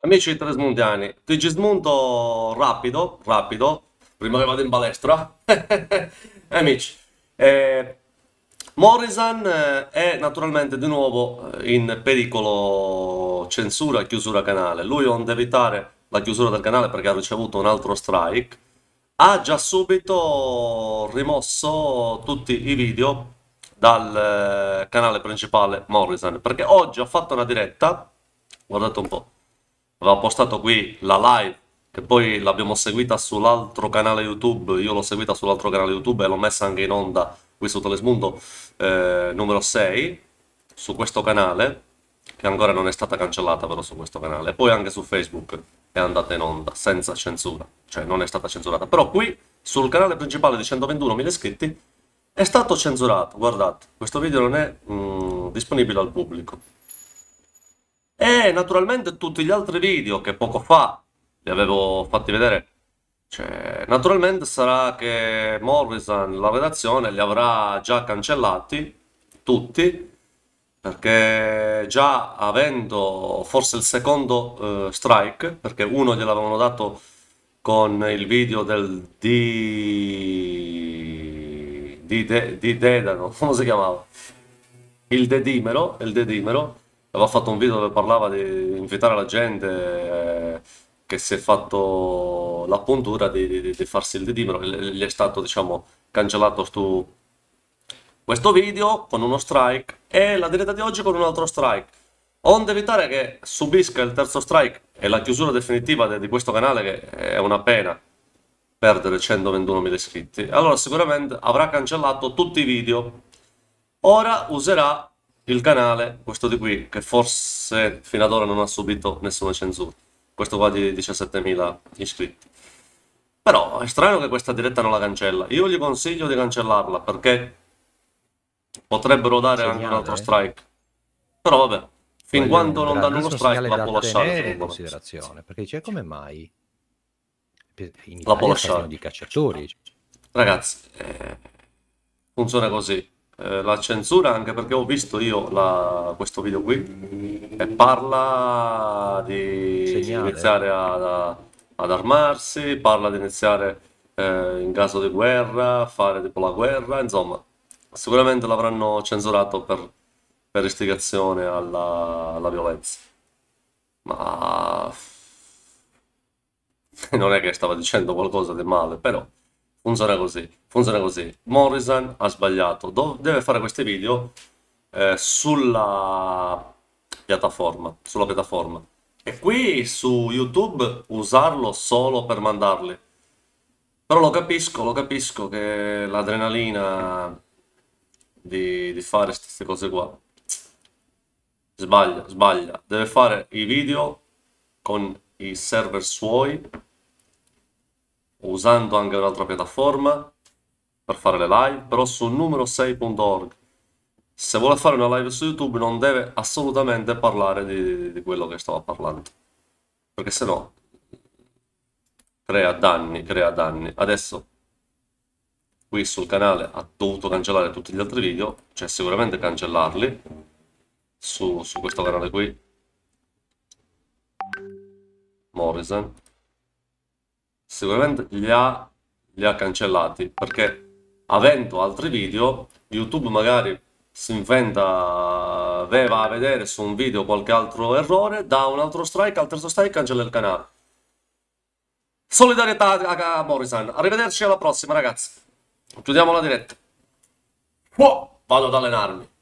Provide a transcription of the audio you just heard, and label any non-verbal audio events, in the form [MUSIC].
Amici transmondiani, digismonto rapido, rapido, prima che vado in balestra. [LAUGHS] Amici, eh, Morrison eh, è naturalmente di nuovo eh, in pericolo censura, chiusura canale. Lui onde evitare la chiusura del canale perché ha ricevuto un altro strike. Ha già subito rimosso tutti i video dal eh, canale principale Morrison perché oggi ha fatto una diretta, guardate un po', avevo postato qui la live che poi l'abbiamo seguita sull'altro canale YouTube, io l'ho seguita sull'altro canale YouTube e l'ho messa anche in onda qui su Telesmundo eh, numero 6 su questo canale che ancora non è stata cancellata però su questo canale, poi anche su Facebook è andata in onda senza censura, cioè non è stata censurata, però qui sul canale principale di 121.000 iscritti è stato censurato, guardate, questo video non è mh, mm, disponibile al pubblico. E naturalmente tutti gli altri video che poco fa vi avevo fatti vedere, cioè, naturalmente sarà che Morrison, la redazione, li avrà già cancellati, tutti, perché già avendo forse il secondo eh, strike, perché uno gliel'avevano dato con il video del di, di, de, di Dedano, [LAUGHS] come si chiamava? Il Dedimero, il Dedimero, aveva fatto un video dove parlava di invitare la gente eh, che si è fatto la puntura di, di, di farsi il dedimero, gli è stato diciamo cancellato stu... questo video con uno strike e la diretta di oggi con un altro strike. Onde evitare che subisca il terzo strike e la chiusura definitiva de, di questo canale che è una pena perdere 121.000 iscritti, allora sicuramente avrà cancellato tutti i video. Ora userà il canale, questo di qui, che forse fino ad ora non ha subito nessuna censura. Questo qua di 17.000 iscritti. Però è strano che questa diretta non la cancella. Io gli consiglio di cancellarla perché potrebbero dare Segnale, anche un altro strike. Però vabbè, fin Voglio quando non danno uno strike la può lasciare. in considerazione, perché dice eh, come mai in Italia la può lasciare. di cacciatori. Ragazzi, eh, funziona così. Eh, la censura anche perché ho visto io la, questo video qui e parla di Segnale. iniziare a, a, ad armarsi, parla di iniziare eh, in caso di guerra, fare tipo la guerra, insomma sicuramente l'avranno censurato per, per istigazione alla, alla violenza. Ma [LAUGHS] non è che stava dicendo qualcosa di male, però funziona così, funziona così. Morrison ha sbagliato, Dov deve fare questi video eh, sulla piattaforma, sulla piattaforma. E qui su YouTube usarlo solo per mandarli. Però lo capisco, lo capisco che l'adrenalina di, di, fare queste cose qua sbaglia, sbaglia. Deve fare i video con i server suoi usando anche un'altra piattaforma per fare le live, però su numero6.org. Se vuole fare una live su YouTube non deve assolutamente parlare di, di quello che stava parlando, perché sennò crea danni, crea danni. Adesso qui sul canale ha dovuto cancellare tutti gli altri video, cioè sicuramente cancellarli su, su questo canale qui. Morrison sicuramente li ha, li ha cancellati perché avendo altri video YouTube magari si inventa, va a vedere su un video qualche altro errore, dà un altro strike, al terzo strike cancella il canale. Solidarietà a Morrison. Arrivederci alla prossima, ragazzi. Chiudiamo la diretta. Oh, vado ad allenarmi.